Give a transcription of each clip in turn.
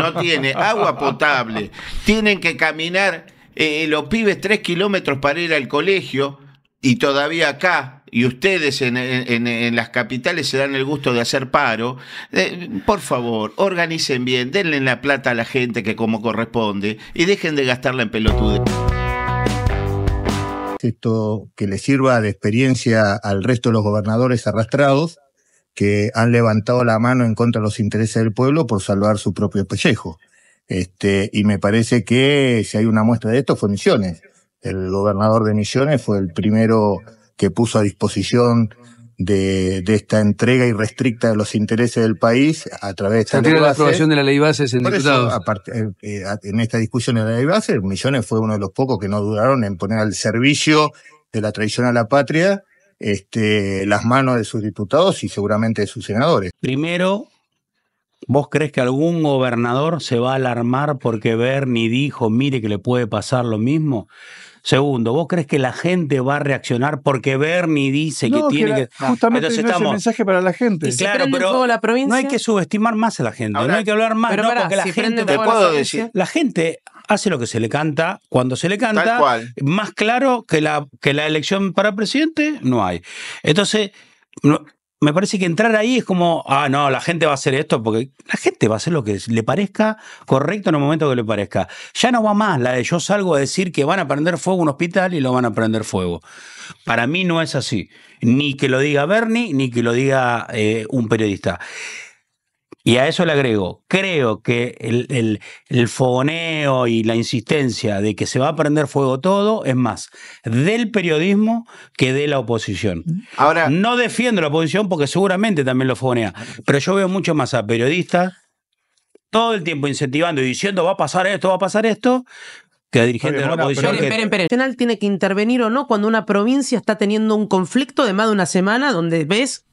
no tiene agua potable, tienen que caminar eh, los pibes tres kilómetros para ir al colegio y todavía acá y ustedes en, las capitales se dan el gusto de hacer paro, eh, por favor, organicen bien, denle la plata a la gente que como corresponde y dejen de gastarla en pelotudes. Esto que le sirva de experiencia al resto de los gobernadores arrastrados que han levantado la mano en contra de los intereses del pueblo por salvar su propio pellejo. Este, y me parece que si hay una muestra de esto fue Misiones. El gobernador de Misiones fue el primero que puso a disposición de, de, esta entrega irrestricta de los intereses del país a través de esta la aprobación de la ley base en diputados. Eh, eh, en esta discusión de la ley base, Millones fue uno de los pocos que no duraron en poner al servicio de la traición a la patria este, las manos de sus diputados y seguramente de sus senadores. Primero, ¿vos crees que algún gobernador se va a alarmar porque Bernie dijo, mire que le puede pasar lo mismo? Segundo, ¿vos crees que la gente va a reaccionar porque Bernie dice que tiene que. Justamente mensaje para la gente. claro, pero no hay que subestimar más a la gente, no hay que hablar más, no, porque la gente. Te puedo decir. La gente hace lo que se le canta cuando se le canta. Más claro que la, que la elección para presidente no hay. Entonces me parece que entrar ahí es como, ah, no, la gente va a hacer esto, porque la gente va a hacer lo que le parezca correcto en el momento que le parezca. Ya no va más la de yo salgo a decir que van a prender fuego un hospital y lo van a prender fuego. Para mí no es así. Ni que lo diga Bernie, ni que lo diga eh, un periodista. Y a eso le agrego, creo que el, el, fogoneo y la insistencia de que se va a prender fuego todo es más del periodismo que de la oposición. Ahora, no defiendo la oposición porque seguramente también lo fogonea, pero yo veo mucho más a periodistas todo el tiempo incentivando y diciendo va a pasar esto, va a pasar esto, que dirigente dirigentes de la oposición. Esperen, esperen, El tiene que intervenir o no cuando una provincia está teniendo un conflicto de más de una semana donde ves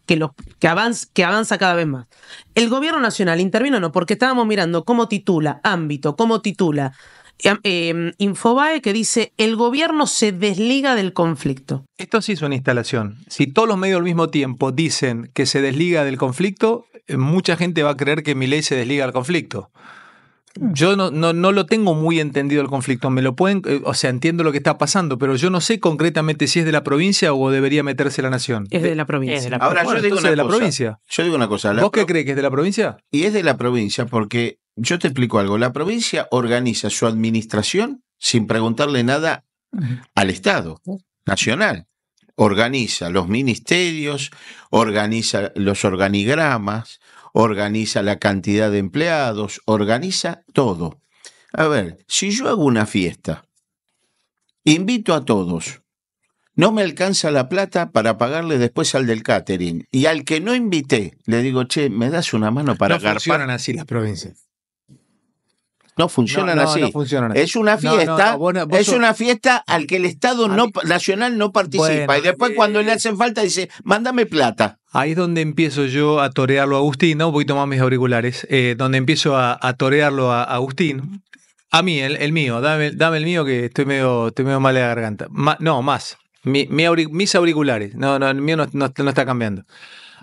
que, avanza, cada vez más. El gobierno nacional intervino, no, porque estábamos mirando cómo titula ámbito, cómo titula em, em, Infobae que dice, el gobierno se desliga del conflicto. Esto sí es una instalación. Si todos los medios al mismo tiempo dicen que se desliga del conflicto, eh, mucha gente va a creer que mi ley se desliga del conflicto yo no, no, no, lo tengo muy entendido el conflicto. Me lo pueden, eh, o sea, entiendo lo que está pasando, pero yo no sé concretamente si es de la provincia o debería meterse la nación. Es de la provincia. Ahora yo digo una Yo digo una cosa. ¿Vos qué crees que es de la provincia? Y es de la provincia porque yo te explico algo. La provincia organiza su administración sin preguntarle nada al Estado nacional. Organiza los ministerios, organiza los organigramas, organiza la cantidad de empleados, organiza todo. A ver, si yo hago una fiesta, invito a todos, no me alcanza la plata para pagarle después al del catering. Y al que no invité, le digo, che, ¿me das una mano para no así las provincias. No funcionan así. funcionan Es una fiesta, es una fiesta al que el Estado no, nacional no participa. y después eh, cuando le hacen falta dice, mándame plata. Ahí es donde empiezo yo a torearlo a Agustín, ¿no? Voy a tomar mis auriculares. Eh, donde empiezo a, torearlo a, Agustín. A mí, el, mío, dame, el mío que estoy medio, estoy mal de la garganta. no, más. mis auriculares. No, no, el mío no, está cambiando.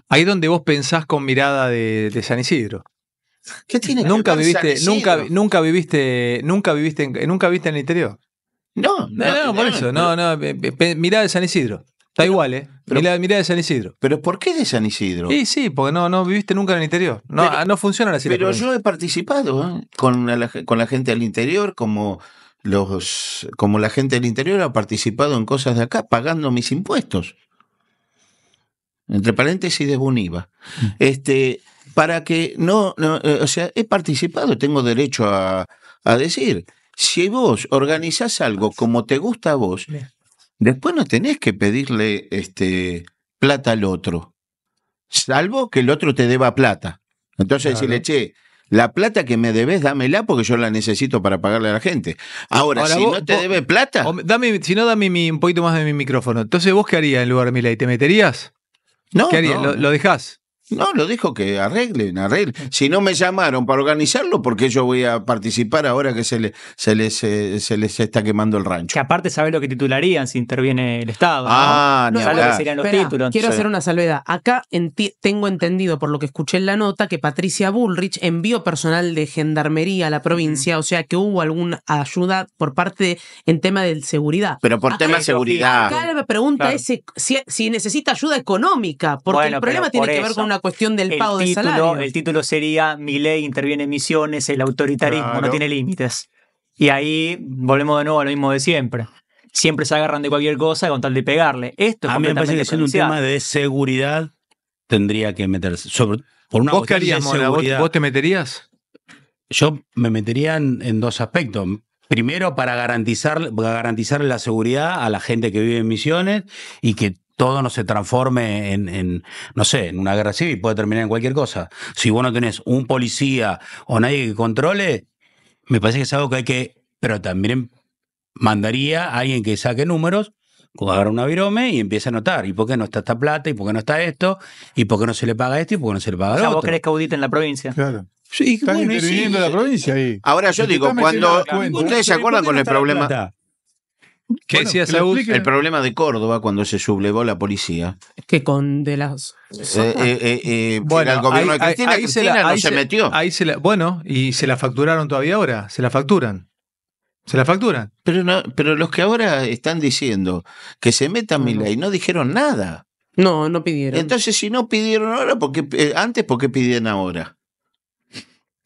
Ahí es donde vos pensás con mirada de San Isidro. ¿Qué tiene nunca que viviste, nunca, nunca viviste, nunca viviste, en, nunca viste el interior. No, no, no, por eso, no, no, mirá de San Isidro. Está igual, ¿eh? Mira mirá, de San Isidro. ¿Pero por qué de San Isidro? Sí, sí, porque no, no viviste nunca en el interior. No, pero, ah, no funcionan así. Pero yo he participado ¿eh? con, la, con la gente del interior como los como la gente del interior ha participado en cosas de acá pagando mis impuestos. Entre paréntesis de Buniva. Mm. Este para que no, eh, o sea, he participado, tengo derecho a, decir, si vos organizás algo como te gusta a vos, después no tenés que pedirle este, plata al otro, salvo que el otro te deba plata. Entonces si le eché la plata que me debes, dámela porque yo la necesito para pagarle a la gente. Ahora, si no te debe plata. Dame, si no, dame mi, un poquito más de mi micrófono. Entonces, ¿vos qué harías en lugar de mi ley? ¿Te meterías? No. ¿Qué harías? ¿Lo, ¿Lo, dejás? No, lo dijo que arreglen, arreglen. Si no me llamaron para organizarlo, porque yo voy a participar ahora que se, le, se, les, se, está quemando el rancho? Que aparte sabe lo que titularían si interviene el Estado. Ah, ¿no? Quiero hacer una salvedad. Acá tengo entendido, por lo que escuché en la nota, que Patricia Bullrich envió personal de gendarmería a la provincia, o sea que hubo alguna ayuda por parte en tema de seguridad. Pero por ah, tema de seguridad. Acá la pregunta es si, necesita ayuda económica, porque el problema tiene que ver con una cuestión del pago de salario. El título sería Mi ley interviene en misiones, el autoritarismo no tiene límites. Y ahí volvemos de nuevo a lo mismo de siempre. Siempre se agarran de cualquier cosa con tal de pegarle. Esto es A mí me parece que siendo un tema de seguridad tendría que meterse. por una ¿Vos qué harías, ¿Vos, te meterías? Yo me metería en, dos aspectos. Primero, para garantizar, garantizar la seguridad a la gente que vive en misiones y que todo no se transforme en, no sé, en una guerra civil, puede terminar en cualquier cosa. Si vos no tenés un policía o nadie que controle, me parece que es algo que hay que, pero también mandaría a alguien que saque números, agarra un virome y empieza a notar, ¿y por qué no está esta plata? ¿Y por qué no está esto? ¿Y por qué no se le paga esto? ¿Y por qué no se le paga o sea, vos querés que en la provincia. Claro. Sí, Están interviniendo la provincia ahí. Ahora yo digo, cuando ustedes se acuerdan con el problema... ¿Qué El problema de Córdoba cuando se sublevó la policía. que con de las. Eh, eh, eh, bueno, gobierno ahí, de Cristina, se se, metió. bueno, y se la facturaron todavía ahora. Se la facturan. Se la facturan. Pero, no, pero los que ahora están diciendo que se metan mil ley no dijeron nada. No, no pidieron. Entonces, si no pidieron ahora, antes, ¿por qué piden ahora?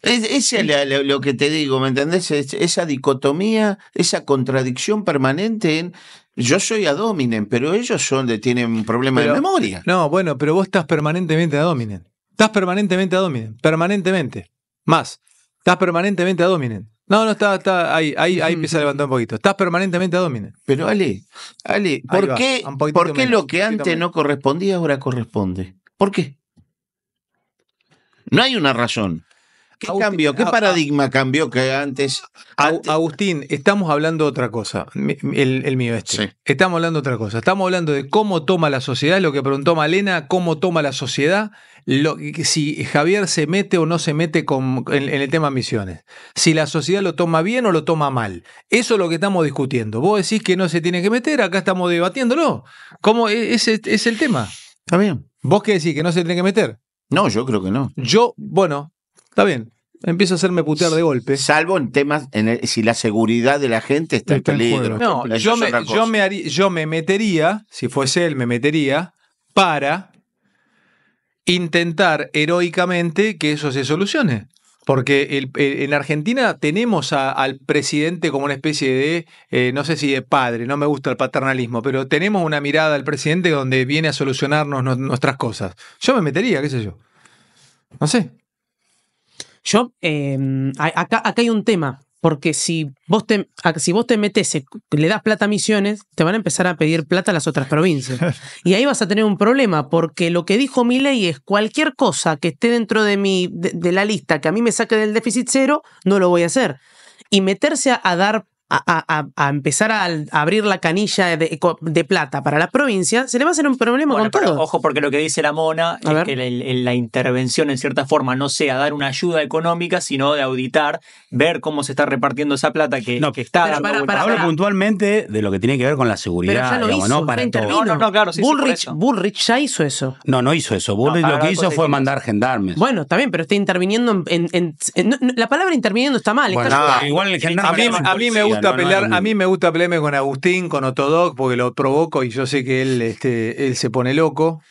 Es, es lo que te digo, ¿me entendés? esa dicotomía, esa contradicción permanente en yo soy a Dominen, pero ellos son de, tienen un problema de memoria. No, bueno, pero vos estás permanentemente a Dominen. Estás permanentemente a permanentemente. Más, estás permanentemente a No, no, está, ahí, ahí, ahí empieza a un poquito. Estás permanentemente a Pero Ale, ¿por qué, ¿por qué lo que antes no correspondía ahora corresponde? ¿Por qué? No hay una razón. ¿Qué cambio? ¿Qué paradigma cambió que antes, Agustín, estamos hablando de otra cosa. El, el mío este. Estamos hablando de otra cosa. Estamos hablando de cómo toma la sociedad, lo que preguntó Malena, cómo toma la sociedad, si Javier se mete o no se mete con, en, el tema misiones. Si la sociedad lo toma bien o lo toma mal. Eso es lo que estamos discutiendo. Vos decís que no se tiene que meter, acá estamos debatiéndolo. ¿Cómo e, Ese es, es el tema? Está bien. ¿Vos qué decís? ¿Que no se tiene que meter? No, yo creo que no. Yo, bueno, Está bien. Empiezo a hacerme putear de golpe. Salvo en temas, en si la seguridad de la gente está, en peligro. No, yo me, yo, me yo me metería, si fuese él, me metería para intentar heroicamente que eso se solucione. Porque en Argentina tenemos al presidente como una especie de, eh, no sé si de padre, no me gusta el paternalismo, pero tenemos una mirada al presidente donde viene a solucionarnos nuestras cosas. Yo me metería, qué sé yo. No sé. Yo, em, acá, hay un tema, porque si vos te, si vos te metes, eh, le das plata a misiones, te van a empezar a pedir plata a las otras provincias. Y ahí vas a tener un problema, porque lo que dijo mi ley es cualquier cosa que esté dentro de, mi, de, la lista que a mí me saque del déficit cero, no lo voy a hacer. Y meterse a, a dar a, empezar a, abrir la canilla de, plata para la provincia, se le va a hacer un problema con todo. Ojo, porque lo que dice la mona es que la, intervención, en cierta forma, no sea dar una ayuda económica, sino de auditar, ver cómo se está repartiendo esa plata que, está. Hablo puntualmente de lo que tiene que ver con la seguridad. Pero ¿no? Para Bullrich, ya hizo eso. No, no hizo eso. Bullrich lo que hizo fue mandar gendarmes. Bueno, está bien, pero está interviniendo en. la palabra interviniendo está mal. Ah, igual el gendarme. A mí, a a mí me gusta pelearme con Agustín, con Otodoc, porque lo provoco y yo sé que él, este, se pone loco.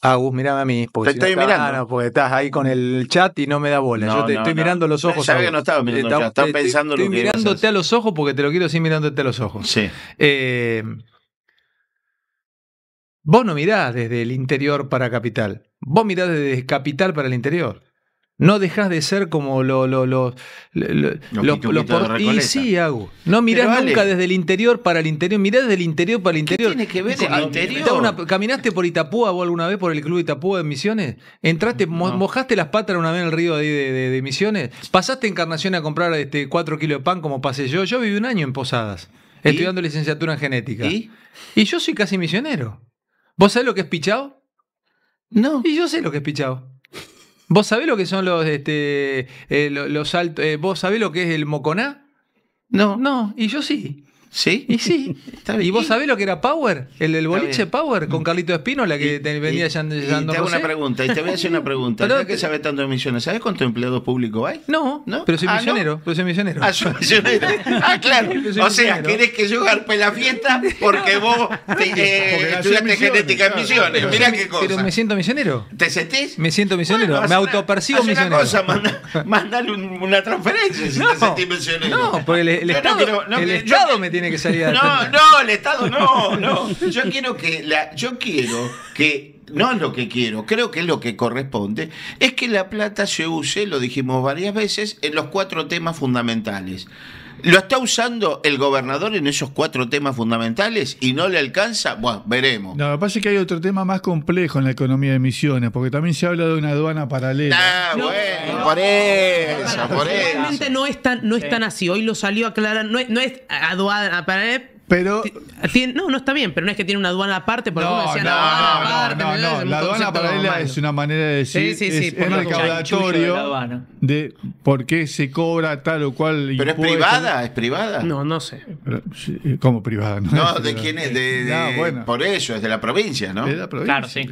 Agus, mirame a mí. Porque te mirando. porque estás ahí con el chat y no me da bola. Yo te estoy mirando los ojos. Sabía que no estaba mirando pensando mirándote a, los ojos porque te lo quiero decir mirándote a los ojos. Sí. Eh, vos no mirás desde el interior para capital. Vos mirás desde capital para el interior. No dejas de ser como lo, lo, los, Y sí, hago. No mirás nunca desde el interior para el interior. Mirás desde el interior para el interior. ¿Qué que ver el ah, interior? ¿Caminaste por Itapúa alguna vez por el club Itapúa de Misiones? ¿Entraste, mojaste las patas una vez en el río de, Misiones? ¿Pasaste Encarnación a comprar este 4 kilos de pan como pasé yo? Yo viví un año en Posadas, estudiando licenciatura en genética. ¿Y? y yo soy casi misionero. ¿Vos sabés lo que es pichado? No. Y yo sé lo que es pichado. ¿Vos sabés lo que son los, este, eh, los, altos? Eh, ¿Vos sabés lo que es el moconá? No. No, y yo sí. Sí, y sí. ¿Y vos sabés lo que era Power? El, el boliche Power con mm. Carlito Espino, la que te venía ya Te hago una pregunta, y te voy a hacer una pregunta. Pero, que sabes tanto de misiones, ¿sabes cuántos empleados públicos hay? No, ¿No? pero soy ah, misionero, pero soy misionero. Ah, soy misionero. Ah, claro. O sea, querés que yo garpe la fiesta porque vos te, eh, estudiaste genética en misiones. Mirá qué cosa. Pero me siento misionero. ¿Te sentís? Me siento misionero, me autopercibo misionero. Una cosa, mandale una transferencia si te sentís misionero. no, porque el, Estado me tiene que No, no, el Estado no, no. Yo quiero que la, yo quiero que no es lo que quiero, creo que es lo que corresponde, es que la plata se use, lo dijimos varias veces, en los cuatro temas fundamentales. ¿Lo está usando el gobernador en esos cuatro temas fundamentales y no le alcanza? Bueno, veremos. No, lo que pasa es que hay otro tema más complejo en la economía de emisiones, porque también se habla de una aduana paralela. Ah, bueno, por eso, por eso. Realmente no es tan, no es así. Hoy lo salió aclarar. no no es aduana paralela pero. no, no está bien, pero no es que tiene una aduana aparte, por no, no, La aduana paralela es una manera de decir. Sí, sí, es, recaudatorio de, por qué se cobra tal o cual. Pero es privada, es privada. No, no sé. ¿Cómo privada? No, ¿de quién es? De, Por eso, es de la provincia, ¿no? De la Claro, sí.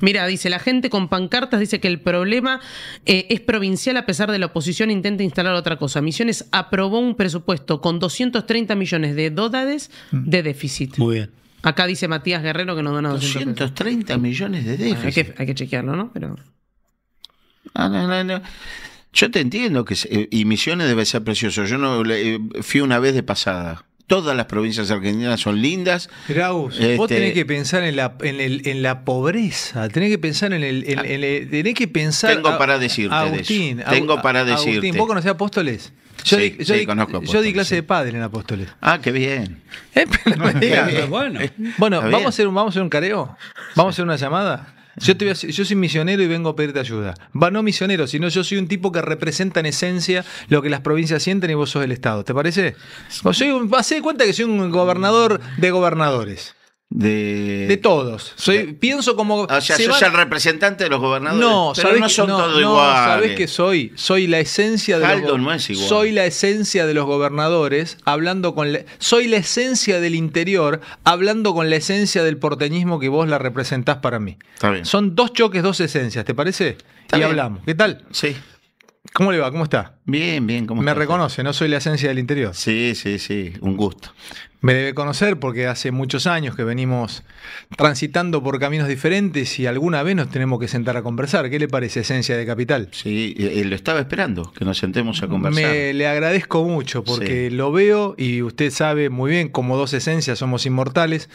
Mira, dice la gente con pancartas dice que el problema eh, es provincial a pesar de la oposición intenta instalar otra cosa. Misiones aprobó un presupuesto con 230 millones de dólares dólares mm. de déficit. Muy bien. Acá dice Matías Guerrero que nos dona 230 millones de déficit. Hay que, chequearlo, ¿no? Pero... Ah, Yo te entiendo que... Eh, y Misiones debe ser precioso. Yo no eh, fui una vez de pasada todas las provincias argentinas son lindas. Graus, vos este, tenés que pensar en la, pobreza, tenés que pensar en el, ah, tenés que pensar. Tengo para decirte Tengo para decirte. Agustín, ¿vos conocés apóstoles? Yo, sí, di, yo, yo di clase de padre en Apóstoles. Ah, qué bien. Eh, bueno, ¿vamos, A hacer un, vamos a hacer un careo. Vamos a hacer una llamada. Yo, soy misionero y vengo a pedirte ayuda. Va, no misionero, sino yo soy un tipo que representa en esencia lo que las provincias sienten y vos sos el Estado. ¿Te parece? Vos soy de cuenta que soy un gobernador de gobernadores. De... de, todos. Soy, Pienso como. Ah, o sea, soy el representante de los gobernadores. No, pero no son que, no, todos no, soy? Soy la esencia de Soy la esencia de los gobernadores hablando con. La... Soy la esencia del interior hablando con la esencia del porteñismo que vos la representás para mí. Está bien. Son dos choques, dos esencias, ¿te parece? y hablamos. ¿Qué tal? Sí. ¿Cómo le va? ¿Cómo está? Bien, bien, ¿cómo Me reconoce, no soy la esencia del interior. Sí, sí, sí, un gusto. Me debe conocer porque hace muchos años que venimos transitando por caminos diferentes y alguna vez nos tenemos que sentar a conversar. ¿Qué le parece Esencia de Capital? Sí, lo estaba esperando, que nos sentemos a conversar. Me, le agradezco mucho porque lo veo y usted sabe muy bien, como dos esencias somos inmortales.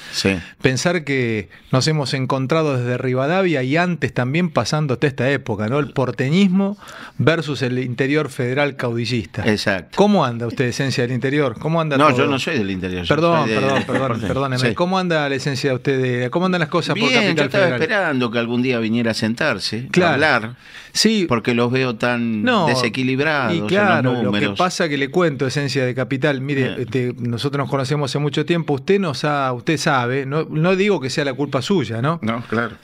Pensar que nos hemos encontrado desde Rivadavia y antes también pasando hasta esta época, ¿no? El porteñismo versus el interior federal caudillista. Exacto. ¿Cómo anda usted, esencia del interior? ¿Cómo anda No, yo no soy del interior. Perdón, perdón, perdón, ¿Cómo anda la esencia de usted? ¿Cómo andan las cosas por Capital yo estaba esperando que algún día viniera a sentarse, a hablar. Sí. Porque los veo tan desequilibrados. Y claro, los números. lo que pasa que le cuento, esencia de Capital. Mire, eh. este, nosotros nos conocemos hace mucho tiempo. Usted nos ha, usted sabe, no, no digo que sea la culpa suya, ¿no? No, claro.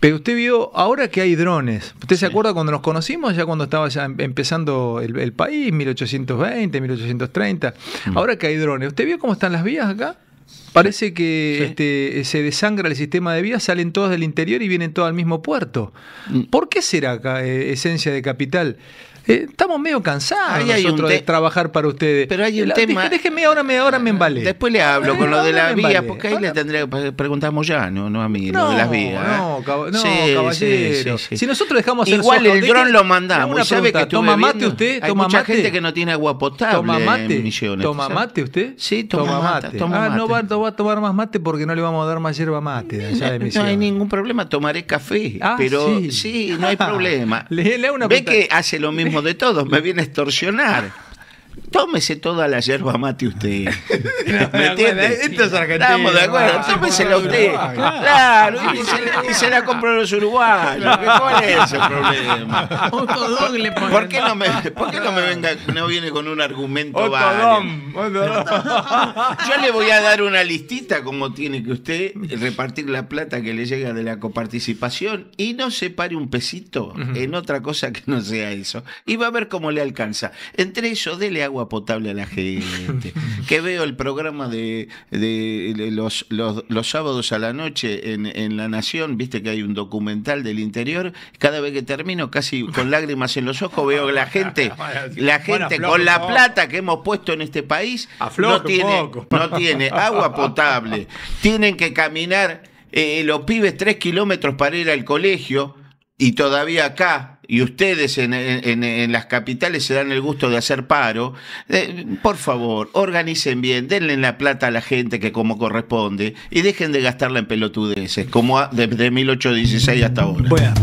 Pero usted vio, ahora que hay drones, ¿usted se acuerda cuando nos conocimos, ya cuando estaba em, empezando el, país, 1820, 1830? Mm. Ahora que hay drones, ¿usted vio cómo están las vías acá? Parece que este, eh, se desangra el sistema de vías, salen todas del interior y vienen todas al mismo puerto. Mm. ¿Por qué será acá, eh, esencia de capital? Eh, estamos medio cansados de trabajar para ustedes. Pero hay un tema. Déjeme ahora, me, ahora me embalé. Después le hablo eh, con lo de la vía, porque ahí le tendría que ya, no, no a mí, lo de las vías. ¿eh? No, caballero. si nosotros dejamos hacer Igual el dron lo mandamos. ¿Sabe que ¿Toma mate usted? Hay ¿Toma mucha gente que no tiene agua potable. ¿Toma mate? ¿Toma mate usted? Sí, toma, mate. Ah, no, va, a tomar más mate porque no le vamos a dar más hierba mate allá de No hay ningún problema, tomaré café. Ah, pero sí. no hay problema. Ve que hace lo mismo de todos, me viene a extorsionar. Tómese toda la yerba mate usted. ¿Me entiende? Esto es argentino. Estamos de acuerdo. Tómesela usted. Claro, y se, la, compro se los uruguayos. ¿Cuál es el problema? ¿Por, qué no me, venga, no viene con un argumento válido? Yo le voy a dar una listita como tiene que usted repartir la plata que le llega de la coparticipación y no se pare un pesito en otra cosa que no sea eso. Y va a ver cómo le alcanza. Entre eso, dele agua potable a la gente, que veo el programa de, los, los, sábados a la noche en, La Nación, viste que hay un documental del interior, cada vez que termino casi con lágrimas en los ojos veo que la gente, la gente con la plata que hemos puesto en este país no tiene, no tiene agua potable, tienen que caminar eh, los pibes tres kilómetros para ir al colegio y todavía acá y ustedes en, las capitales se dan el gusto de hacer paro, por favor, organicen bien, denle la plata a la gente que como corresponde y dejen de gastarla en pelotudeces, como desde de 1816 hasta ahora.